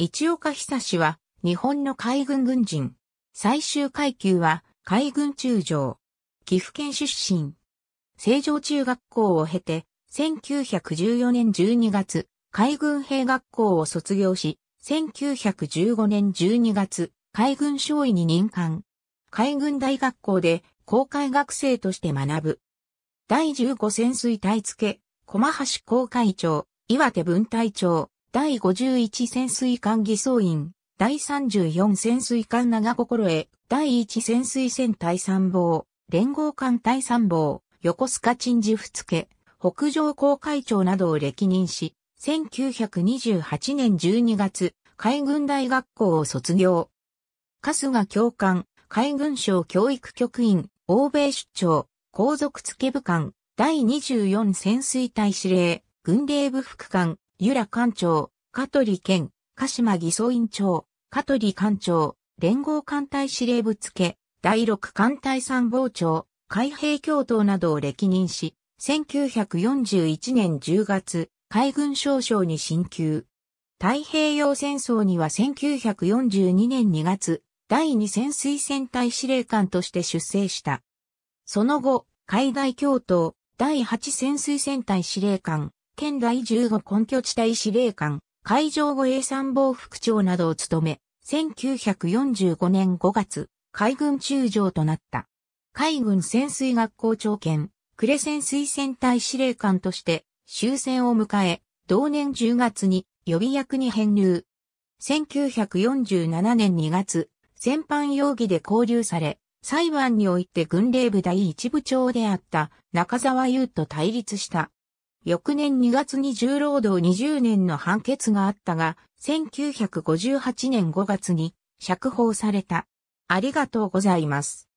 一岡久志は、日本の海軍軍人。最終階級は、海軍中将。岐阜県出身。成城中学校を経て、1914年12月、海軍兵学校を卒業し、1915年12月、海軍少尉に任官。海軍大学校で、公開学生として学ぶ。第15潜水隊付、駒橋公会長、岩手分隊長、第51潜水艦偽装員、第34潜水艦長心得、第1潜水船対参謀、連合艦対参謀、横須賀陳治府付、北上公会長などを歴任し、1928年12月、海軍大学校を卒業。春日教官、海軍省教育局員、欧米出張、皇族付部官、第24潜水隊司令、軍令部副官、由良館長、香取県、鹿島偽装院長、香取館長、連合艦隊司令部付、第六艦隊参謀長、海兵教頭などを歴任し、1941年10月、海軍少将に進級。太平洋戦争には1942年2月、第二潜水戦隊司令官として出征した。その後、海外教頭、第八潜水戦隊司令官、県第15根拠地帯司令官、海上護衛参謀副長などを務め、1945年5月、海軍中将となった。海軍潜水学校長兼、呉潜水船隊司令官として、終戦を迎え、同年10月に予備役に編入。1947年2月、戦犯容疑で拘留され、裁判において軍令部第一部長であった中沢優と対立した。翌年2月に重労働20年の判決があったが、1958年5月に釈放された。ありがとうございます。